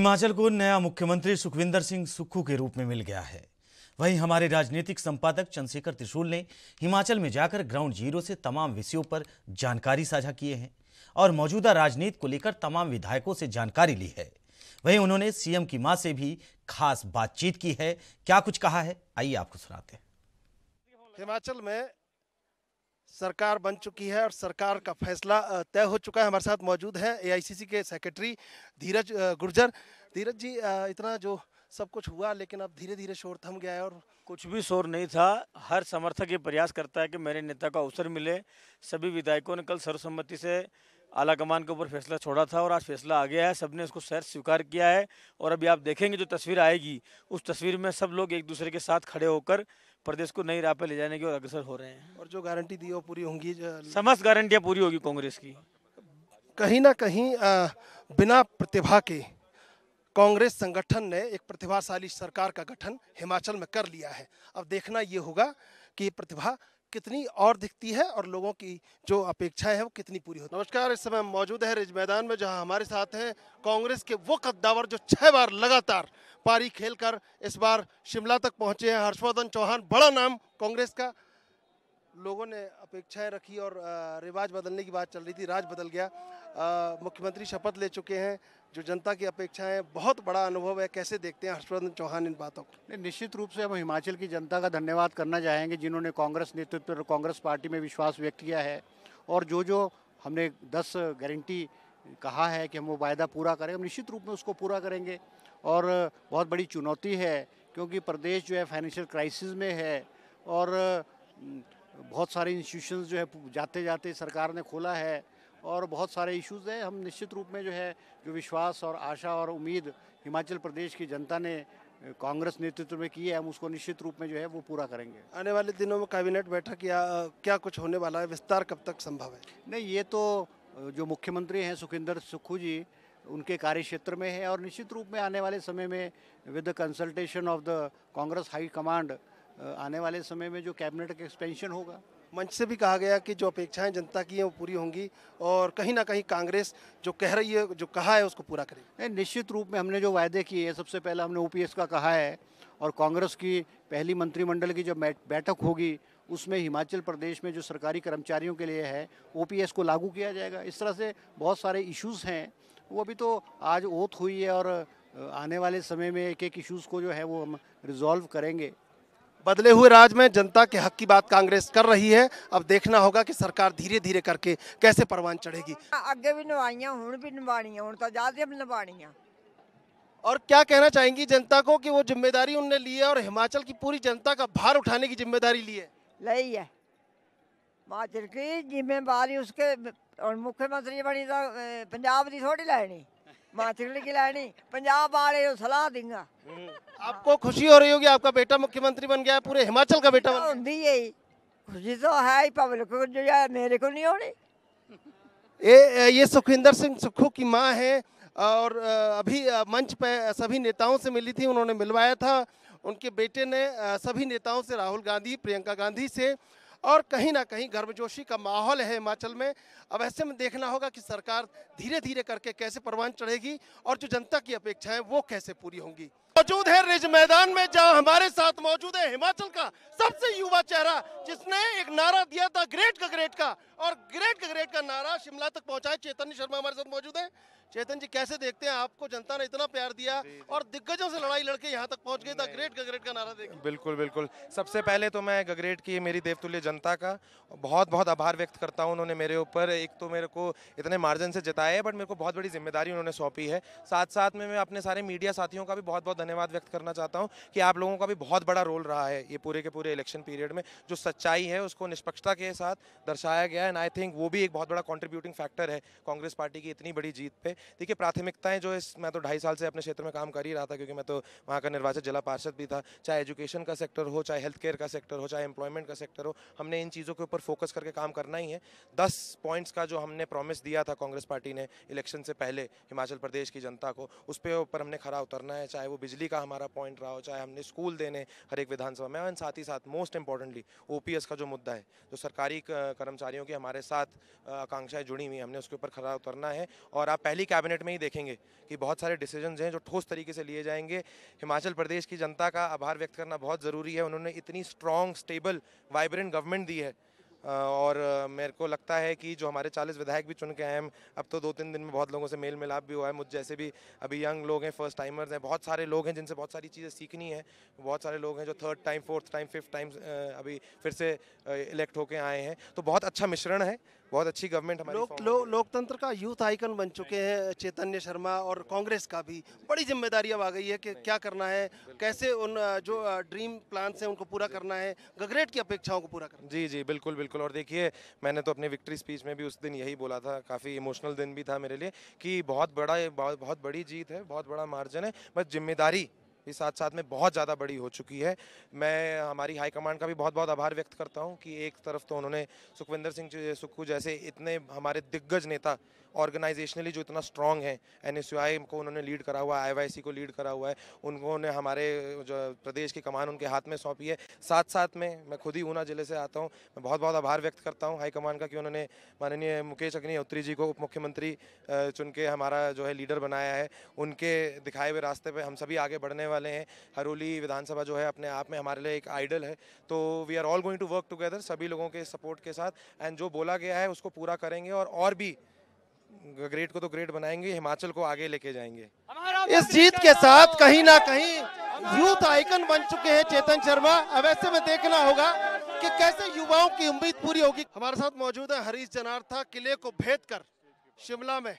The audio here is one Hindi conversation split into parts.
हिमाचल को नया मुख्यमंत्री सुखविंदर सिंह सुक्खू के रूप में मिल गया है वहीं हमारे राजनीतिक संपादक चंद्रशेखर त्रिशूल ने हिमाचल में जाकर ग्राउंड जीरो से तमाम विषयों पर जानकारी साझा किए हैं और मौजूदा राजनीति को लेकर तमाम विधायकों से जानकारी ली है वहीं उन्होंने सीएम की मां से भी खास बातचीत की है क्या कुछ कहा है आइए आपको सुनाते हैं हिमाचल में सरकार बन चुकी है और सरकार का फैसला तय हो चुका है हमारे साथ मौजूद है एआईसीसी के सेक्रेटरी धीरज गुर्जर धीरज जी इतना जो सब कुछ हुआ लेकिन अब धीरे धीरे शोर थम गया है और कुछ भी शोर नहीं था हर समर्थक ये प्रयास करता है कि मेरे नेता को अवसर मिले सभी विधायकों ने कल सर्वसम्मति से आला कमान के ऊपर फैसला छोड़ा था और आज फैसला आ गया है सब ने उसको सैर स्वीकार किया है और अभी आप देखेंगे जो तस्वीर आएगी उस तस्वीर में सब लोग एक दूसरे के साथ खड़े होकर प्रदेश को नई राह पर ले जाने की और अग्रसर हो रहे हैं और जो गारंटी दी वो पूरी होंगी समस्त गारंटियाँ पूरी होगी कांग्रेस की कहीं ना कहीं आ, बिना प्रतिभा के कांग्रेस संगठन ने एक प्रतिभाशाली सरकार का गठन हिमाचल में कर लिया है अब देखना ये होगा कि प्रतिभा कितनी और दिखती है और लोगों की जो अपेक्षाएं हैं वो कितनी पूरी होती है नमस्कार इस समय मौजूद है रिज मैदान में जहां हमारे साथ हैं कांग्रेस के वो कद्दावर जो छह बार लगातार पारी खेलकर इस बार शिमला तक पहुंचे हैं हर्षवर्धन चौहान बड़ा नाम कांग्रेस का लोगों ने अपेक्षाएं रखी और रिवाज बदलने की बात चल रही थी राज बदल गया मुख्यमंत्री शपथ ले चुके हैं जो जनता की अपेक्षाएं बहुत बड़ा अनुभव है कैसे देखते हैं हर्षवर्धन चौहान इन बातों को निश्चित रूप से हम हिमाचल की जनता का धन्यवाद करना चाहेंगे जिन्होंने कांग्रेस नेतृत्व और कांग्रेस पार्टी में विश्वास व्यक्त किया है और जो जो हमने दस गारंटी कहा है कि हम वो वायदा पूरा करें हम निश्चित रूप में उसको पूरा करेंगे और बहुत बड़ी चुनौती है क्योंकि प्रदेश जो है फाइनेंशियल क्राइसिस में है और बहुत सारे इंस्टीट्यूशन जो है जाते जाते सरकार ने खोला है और बहुत सारे इश्यूज़ हैं हम निश्चित रूप में जो है जो विश्वास और आशा और उम्मीद हिमाचल प्रदेश की जनता ने कांग्रेस नेतृत्व में की है हम उसको निश्चित रूप में जो है वो पूरा करेंगे आने वाले दिनों में कैबिनेट बैठक या क्या कुछ होने वाला है विस्तार कब तक संभव है नहीं ये तो जो मुख्यमंत्री हैं सुखिंदर सुखू जी उनके कार्य क्षेत्र में है और निश्चित रूप में आने वाले समय में with the consultation of the Congress high command आने वाले समय में जो कैबिनेट का एक्सपेंशन होगा मंच से भी कहा गया कि जो अपेक्षाएं जनता की हैं वो पूरी होंगी और कहीं ना कहीं कांग्रेस जो कह रही है जो कहा है उसको पूरा करेगी निश्चित रूप में हमने जो वायदे किए हैं सबसे पहले हमने ओ का कहा है और कांग्रेस की पहली मंत्रिमंडल की जो बैठक होगी उसमें हिमाचल प्रदेश में जो सरकारी कर्मचारियों के लिए है ओ को लागू किया जाएगा इस तरह से बहुत सारे इशूज़ हैं वो अभी तो आज ओत हुई है और आने वाले समय में एक एक इशूज़ को जो है वो हम रिजॉल्व करेंगे बदले हुए राज में जनता के हक की बात कांग्रेस कर रही है अब देखना होगा कि सरकार धीरे धीरे करके कैसे परवान चढ़ेगी आगे भी नवाइया हूँ भी नवाणी हूँ तो ज्यादा नवाणिया और क्या कहना चाहेंगी जनता को कि वो जिम्मेदारी उनने ली है और हिमाचल की पूरी जनता का भार उठाने की जिम्मेदारी ली है लही है हिमाचल की जिम्मेदारी उसके और मुख्यमंत्री बनी तो पंजाब की थोड़ी लैनी माथुरली खिलानी पंजाब वाले सलाह दूंगा आपको खुशी हो रही होगी आपका बेटा मुख्यमंत्री बन गया पूरे हिमाचल का बेटा बन गया खुशी तो है ही पब्लिक को जो है मेरे को नहीं होनी ये ये सुखविंदर सिंह सुखू की माँ है और अभी मंच पे सभी नेताओं से मिली थी उन्होंने मिलवाया था उनके बेटे ने सभी नेताओं से राहुल गांधी प्रियंका गांधी से और कहीं ना कहीं गर्मजोशी का माहौल है हिमाचल में अब ऐसे में देखना होगा कि सरकार धीरे धीरे करके कैसे परवान चढ़ेगी और जो जनता की अपेक्षाएं वो कैसे पूरी होंगी मौजूद है रिज मैदान में जहां हमारे साथ मौजूद है हिमाचल का सबसे युवा चेहरा जिसने एक नारा दिया था ग्रेट का ग्रेट का और ग्रेट का ग्रेट का नारा शिमला तक पहुंचा है चैतन्य शर्मा हमारे साथ मौजूद है चेतन जी कैसे देखते हैं आपको जनता ने इतना प्यार दिया और दिग्गजों से लड़ाई लड़के यहाँ तक पहुँच गई था ग्रेट गगरेट का नारा देखिए बिल्कुल बिल्कुल सबसे पहले तो मैं गगरेट की मेरी देवतुल्य जनता का बहुत बहुत आभार व्यक्त करता हूँ उन्होंने मेरे ऊपर एक तो मेरे को इतने मार्जिन से जताया है बट मेरे को बहुत बड़ी जिम्मेदारी उन्होंने सौंपी है साथ साथ में मैं अपने सारे मीडिया साथियों का भी बहुत बहुत धन्यवाद व्यक्त करना चाहता हूँ कि आप लोगों का भी बहुत बड़ा रोल रहा है ये पूरे के पूरे इलेक्शन पीरियड में जो सच्चाई है उसको निष्पक्षता के साथ दर्शाया गया एंड आई थिंक वो भी एक बहुत बड़ा कॉन्ट्रीब्यूटिंग फैक्टर है कांग्रेस पार्टी की इतनी बड़ी जीत पे देखिए प्राथमिकताएं जो है मैं तो ढाई साल से अपने क्षेत्र में काम कर ही रहा था क्योंकि मैं तो वहाँ का निर्वाचित जिला पार्षद भी था चाहे एजुकेशन का सेक्टर हो चाहे हेल्थ केयर का सेक्टर हो चाहे एम्प्लॉयमेंट का सेक्टर हो हमने इन चीज़ों के ऊपर फोकस करके काम करना ही है दस पॉइंट्स का जो हमने प्रॉमिस दिया था कांग्रेस पार्टी ने इलेक्शन से पहले हिमाचल प्रदेश की जनता को उस पर ऊपर हमने खरा उतरना है चाहे वो बिजली का हमारा पॉइंट रहा हो चाहे हमने स्कूल देने हर एक विधानसभा में और साथ ही साथ मोस्ट इंपॉर्टेंटली ओ का जो मुद्दा है जो सरकारी कर्मचारियों की हमारे साथ आकांक्षाएं जुड़ी हुई हमने उसके ऊपर खरा उतरना है और आप पहली कैबिनेट में ही देखेंगे कि बहुत सारे डिसीजन हैं जो ठोस तरीके से लिए जाएंगे हिमाचल प्रदेश की जनता का आभार व्यक्त करना बहुत ज़रूरी है उन्होंने इतनी स्ट्रॉन्ग स्टेबल वाइब्रेंट गवर्नमेंट दी है और मेरे को लगता है कि जो हमारे 40 विधायक भी चुन के आए हैं अब तो दो तीन दिन में बहुत लोगों से मेल मिलाप भी हुआ है मुझ जैसे भी अभी यंग लोग हैं फर्स्ट टाइमर्स हैं बहुत सारे लोग हैं जिनसे बहुत सारी चीज़ें सीखनी है बहुत सारे लोग हैं जो third time fourth time fifth time अभी फिर से इलेक्ट होके आए हैं तो बहुत अच्छा मिश्रण है बहुत अच्छी गवर्नमेंट हमारी लोक लो, लोकतंत्र का यूथ आइकन बन चुके हैं चैतन्य शर्मा और कांग्रेस का भी बड़ी जिम्मेदारी अब आ गई है कि क्या करना है कैसे उन जो ड्रीम प्लान है उनको पूरा करना है गगरेट की अपेक्षाओं को पूरा करना जी जी बिल्कुल बिल्कुल और देखिए मैंने तो अपने विक्ट्री स्पीच में भी उस दिन यही बोला था काफ़ी इमोशनल दिन भी था मेरे लिए कि बहुत बड़ा बहुत बड़ी जीत है बहुत बड़ा मार्जन है बस जिम्मेदारी भी साथ साथ में बहुत ज़्यादा बड़ी हो चुकी है मैं हमारी हाई कमांड का भी बहुत बहुत आभार व्यक्त करता हूँ कि एक तरफ तो उन्होंने सुखविंदर सिंह सुक्खू जैसे इतने हमारे दिग्गज नेता ऑर्गेनाइजेशनली जो इतना स्ट्रॉन्ग है एन को उन्होंने लीड करा हुआ है आई को लीड करा हुआ है ने हमारे जो प्रदेश की कमान उनके हाथ में सौंपी है साथ साथ में मैं खुद ही ऊना जिले से आता हूँ मैं बहुत बहुत आभार व्यक्त करता हूँ हाईकमान का कि उन्होंने माननीय मुकेश अग्निहोत्री जी को उप मुख्यमंत्री चुन के हमारा जो है लीडर बनाया है उनके दिखाए हुए रास्ते पर हम सभी आगे बढ़ने वाले हैं हरोली विधानसभा जो है अपने आप में हमारे लिए एक आइडल है तो we are all going to work together सभी लोगों के सपोर्ट के साथ एंड जो बोला गया है उसको पूरा करेंगे और और भी ग्रेट को तो ग्रेट बनाएंगे हिमाचल को आगे लेके जाएंगे इस जीत के साथ कहीं ना कहीं यूथ आइकन बन चुके हैं चेतन शर्मा अब ऐसे में देखना होगा कि कैसे युवाओं की उम्मीद पूरी होगी हमारे साथ मौजूद है हरीश जनार्था किले को भेद कर शिमला में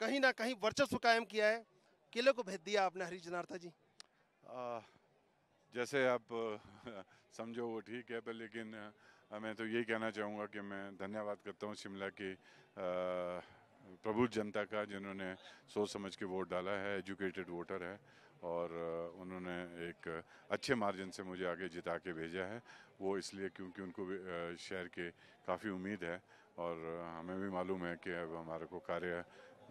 कहीं ना कहीं वर्चस्व कायम किया है किले को भेद दिया आपने हरीश जनार्था जी आ, जैसे आप समझो वो ठीक है पर लेकिन मैं तो यही कहना चाहूँगा कि मैं धन्यवाद करता हूँ शिमला की प्रबुद्ध जनता का जिन्होंने सोच समझ के वोट डाला है एजुकेटेड वोटर है और उन्होंने एक अच्छे मार्जिन से मुझे आगे जिता के भेजा है वो इसलिए क्योंकि उनको शहर के काफ़ी उम्मीद है और हमें भी मालूम है कि अब हमारे को कार्य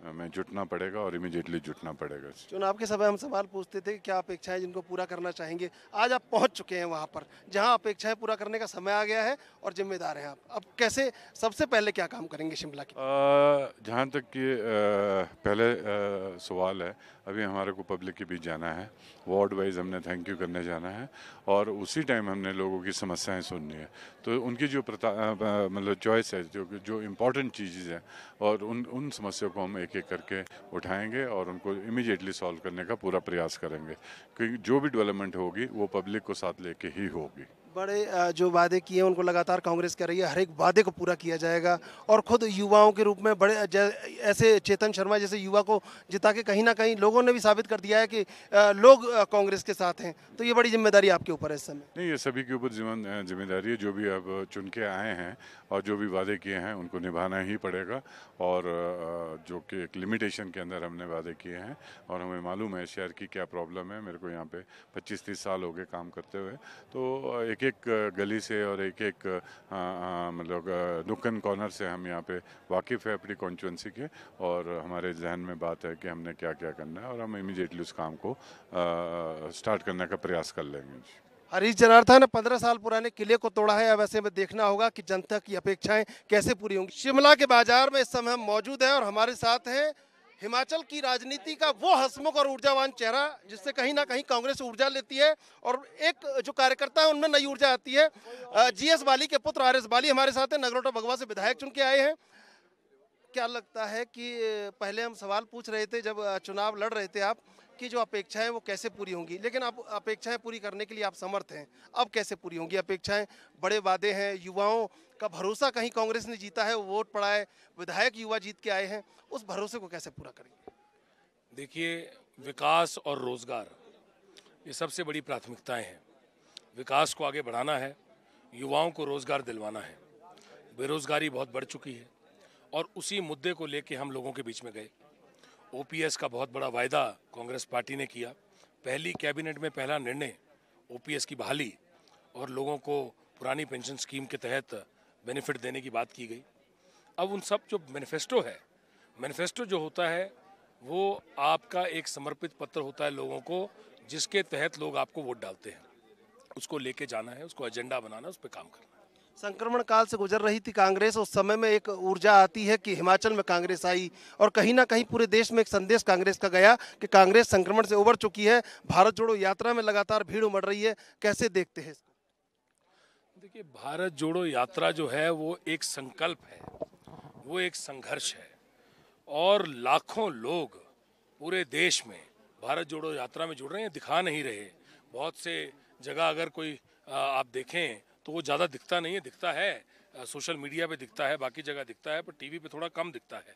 हमें जुटना पड़ेगा और इमीडिएटली जुटना पड़ेगा चुनाव के समय हम सवाल पूछते थे कि क्या अपेक्षाएं जिनको पूरा करना चाहेंगे आज आप पहुंच चुके हैं वहां पर जहां अपेक्षाएं पूरा करने का समय आ गया है और जिम्मेदार हैं आप अब कैसे सबसे पहले क्या काम करेंगे शिमला के जहाँ तक कि पहले आ, सवाल है अभी हमारे को पब्लिक के बीच जाना है वार्ड वाइज हमने थैंक यू करने जाना है और उसी टाइम हमने लोगों की समस्याएं सुननी है तो उनकी जो मतलब चॉइस है जो जो इम्पोर्टेंट चीज़ें हैं और उन उन समस्याओं को हम एक एक करके उठाएंगे और उनको इमिजिएटली सॉल्व करने का पूरा प्रयास करेंगे क्योंकि जो भी डेवलपमेंट होगी वो पब्लिक को साथ लेके ही होगी बड़े जो वादे किए हैं उनको लगातार कांग्रेस कर रही है हर एक वादे को पूरा किया जाएगा और खुद युवाओं के रूप में बड़े ऐसे चेतन शर्मा जैसे युवा को जिता के कहीं ना कहीं लोगों ने भी साबित कर दिया है कि लोग कांग्रेस के साथ हैं तो ये बड़ी जिम्मेदारी आपके ऊपर है इस समय नहीं ये सभी के ऊपर जिम्मेदारी है जो भी अब चुन के आए हैं और जो भी वादे किए हैं उनको निभाना ही पड़ेगा और जो कि एक लिमिटेशन के अंदर हमने वादे किए हैं और हमें मालूम है शहर की क्या प्रॉब्लम है मेरे को यहाँ पे पच्चीस तीस साल हो गए काम करते हुए तो एक एक गली से और एक एक मतलब नुक्कन कॉर्नर से हम यहाँ पे वाकिफ़ है अपनी कॉन्स्टिटेंसी के और हमारे जहन में बात है कि हमने क्या क्या करना है और हम इमीडिएटली उस काम को स्टार्ट करने का प्रयास कर लेंगे जी हरीश जनार्थन ने पंद्रह साल पुराने किले को तोड़ा है अब ऐसे में देखना होगा कि जनता की अपेक्षाएं कैसे पूरी होंगी शिमला के बाजार में इस समय हम मौजूद हैं और हमारे साथ हैं हिमाचल की राजनीति का वो हसमुख और ऊर्जावान चेहरा जिससे कहीं ना कहीं कांग्रेस ऊर्जा लेती है और एक जो कार्यकर्ता है उनमें नई ऊर्जा आती है जीएस बाली के पुत्र आर एस बाली हमारे साथ हैं नगरोटा भगवा से विधायक चुन के आए हैं क्या लगता है कि पहले हम सवाल पूछ रहे थे जब चुनाव लड़ रहे थे आप कि जो अपेक्षाएं वो कैसे पूरी होंगी लेकिन आप अपेक्षाएं पूरी करने के लिए आप समर्थ हैं अब कैसे पूरी होंगी अपेक्षाएं बड़े वादे हैं युवाओं का भरोसा कहीं कांग्रेस ने जीता है वोट पड़ा है विधायक युवा जीत के आए हैं उस भरोसे को कैसे पूरा करेंगे देखिए विकास और रोजगार ये सबसे बड़ी प्राथमिकताएं हैं विकास को आगे बढ़ाना है युवाओं को रोजगार दिलवाना है बेरोजगारी बहुत बढ़ चुकी है और उसी मुद्दे को लेके हम लोगों के बीच में गए ओपीएस का बहुत बड़ा वायदा कांग्रेस पार्टी ने किया पहली कैबिनेट में पहला निर्णय ओपीएस की बहाली और लोगों को पुरानी पेंशन स्कीम के तहत बेनिफिट देने की बात की गई अब उन सब जो मैनिफेस्टो है मैनिफेस्टो जो होता है वो आपका एक समर्पित पत्र होता है लोगों को जिसके तहत लोग आपको वोट डालते हैं उसको लेके जाना है उसको एजेंडा बनाना है उस पर काम करना है संक्रमण काल से गुजर रही थी कांग्रेस उस समय में एक ऊर्जा आती है कि हिमाचल में कांग्रेस आई और कहीं ना कहीं पूरे देश में एक संदेश कांग्रेस का गया कि कांग्रेस संक्रमण से उबर चुकी है भारत जोड़ो यात्रा में लगातार भीड़ उमड़ रही है कैसे देखते हैं इसको देखिए भारत जोड़ो यात्रा जो है वो एक संकल्प है वो एक संघर्ष है और लाखों लोग पूरे देश में भारत जोड़ो यात्रा में जुड़ रहे हैं दिखा नहीं रहे बहुत से जगह अगर कोई आप देखें तो वो ज़्यादा दिखता नहीं है दिखता है सोशल मीडिया पे दिखता है बाकी जगह दिखता है पर टीवी पे थोड़ा कम दिखता है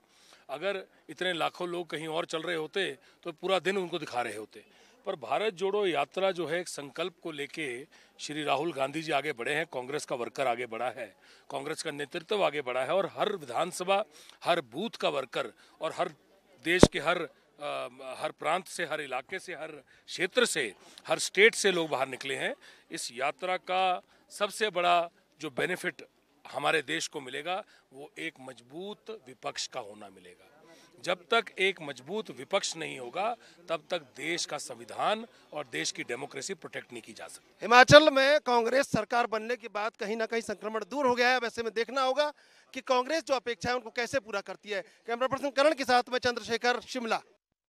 अगर इतने लाखों लोग कहीं और चल रहे होते तो पूरा दिन उनको दिखा रहे होते पर भारत जोड़ो यात्रा जो है एक संकल्प को लेके श्री राहुल गांधी जी आगे बढ़े हैं कांग्रेस का वर्कर आगे बढ़ा है कांग्रेस का नेतृत्व आगे बढ़ा है और हर विधानसभा हर बूथ का वर्कर और हर देश के हर आ, हर प्रांत से हर इलाके से हर क्षेत्र से हर स्टेट से लोग बाहर निकले हैं इस यात्रा का सबसे बड़ा जो बेनिफिट हमारे देश को मिलेगा वो एक मजबूत विपक्ष का होना मिलेगा जब तक एक मजबूत विपक्ष नहीं होगा तब तक देश का संविधान और देश की डेमोक्रेसी प्रोटेक्ट नहीं की जा सकती हिमाचल में कांग्रेस सरकार बनने के बाद कहीं ना कहीं संक्रमण दूर हो गया है वैसे में देखना होगा कि कांग्रेस जो अपेक्षाएं उनको कैसे पूरा करती है कैमरा पर्सन करण के साथ में चंद्रशेखर शिमला